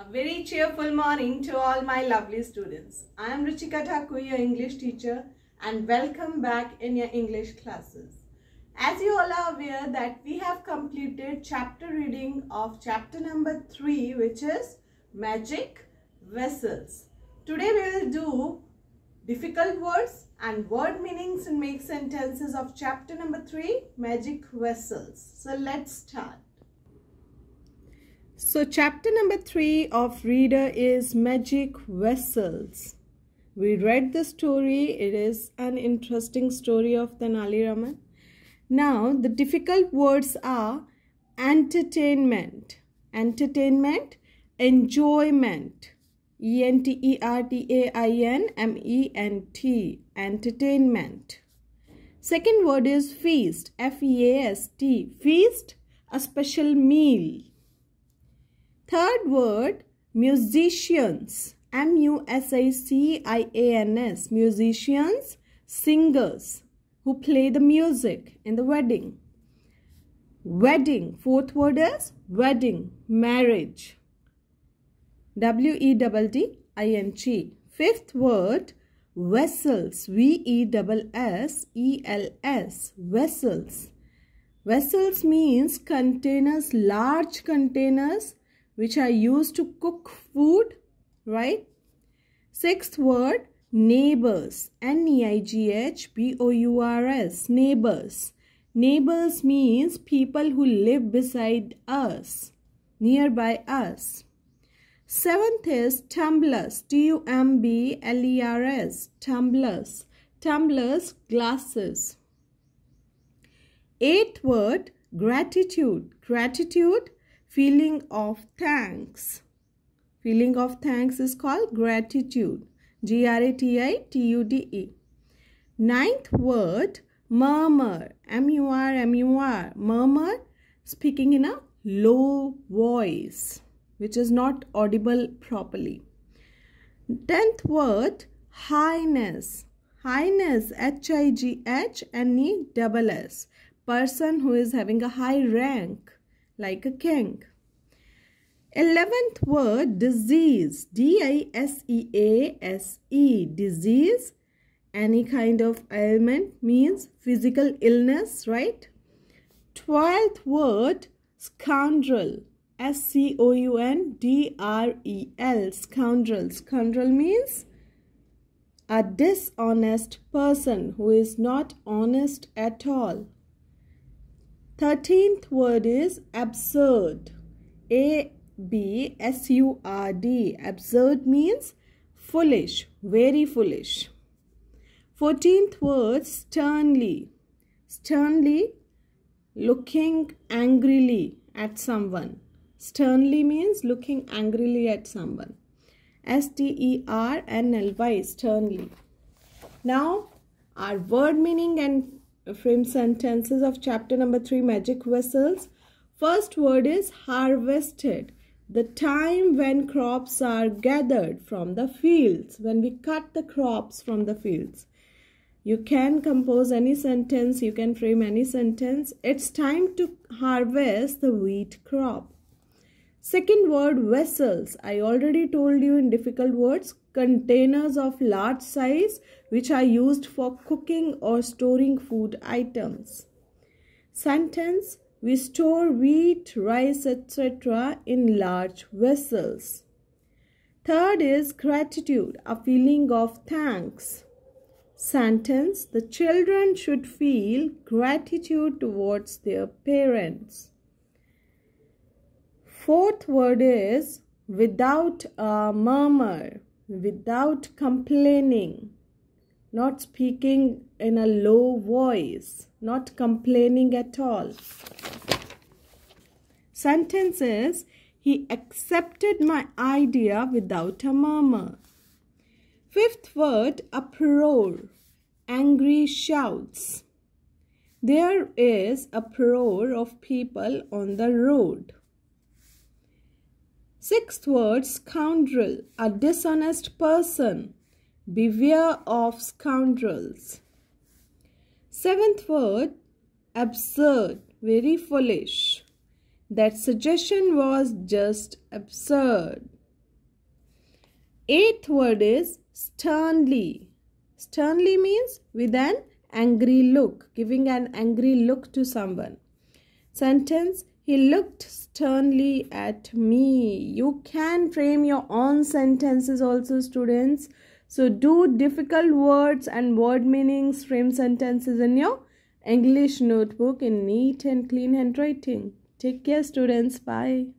A very cheerful morning to all my lovely students. I am Ruchika Thakur, your English teacher and welcome back in your English classes. As you all are aware that we have completed chapter reading of chapter number 3 which is Magic Vessels. Today we will do difficult words and word meanings and make sentences of chapter number 3 Magic Vessels. So let's start. So chapter number 3 of Reader is Magic Vessels. We read the story. It is an interesting story of Tenali Raman. Now the difficult words are entertainment, entertainment, enjoyment, E-N-T-E-R-T-A-I-N-M-E-N-T, entertainment. Second word is feast, F-E-A-S-T, feast, a special meal Third word, musicians. M-U-S-I-C-I-A-N-S. Musicians, singers who play the music in the wedding. Wedding. Fourth word is wedding, marriage. W-E-D-D-I-N-G. Fifth word, vessels. V-E-S-S-E-L-S. Vessels. Vessels means containers, large containers which are used to cook food, right? Sixth word, neighbors. N-E-I-G-H-B-O-U-R-S, neighbors. Neighbors means people who live beside us, nearby us. Seventh is tumblers, T-U-M-B-L-E-R-S, tumblers. Tumblers, glasses. Eighth word, gratitude. Gratitude feeling of thanks. Feeling of thanks is called gratitude. G-R-A-T-I-T-U-D-E. Ninth word, murmur. M-U-R, M-U-R. Murmur, speaking in a low voice, which is not audible properly. Tenth word, highness. Highness, H-I-G-H and E-double-S. Person who is having a high rank like a king. Eleventh word, disease. D-I-S-E-A-S-E. -E, disease, any kind of ailment means physical illness, right? Twelfth word, scoundrel. S-C-O-U-N-D-R-E-L. Scoundrel. Scoundrel means a dishonest person who is not honest at all. Thirteenth word is absurd. A B S U R D. Absurd means foolish, very foolish. Fourteenth word sternly. Sternly, looking angrily at someone. Sternly means looking angrily at someone. S T E R N L Y, sternly. Now, our word meaning and frame sentences of chapter number 3 magic vessels first word is harvested the time when crops are gathered from the fields when we cut the crops from the fields you can compose any sentence you can frame any sentence it's time to harvest the wheat crop Second word vessels. I already told you in difficult words containers of large size which are used for cooking or storing food items. Sentence we store wheat, rice, etc. in large vessels. Third is gratitude, a feeling of thanks. Sentence The children should feel gratitude towards their parents fourth word is without a murmur, without complaining, not speaking in a low voice, not complaining at all. Sentence is, he accepted my idea without a murmur. Fifth word, uproar, angry shouts. There is a uproar of people on the road. Sixth word, scoundrel, a dishonest person. Beware of scoundrels. Seventh word, absurd, very foolish. That suggestion was just absurd. Eighth word is sternly. Sternly means with an angry look, giving an angry look to someone. Sentence, he looked sternly at me. You can frame your own sentences also, students. So do difficult words and word meanings, frame sentences in your English notebook in neat and clean handwriting. Take care, students. Bye.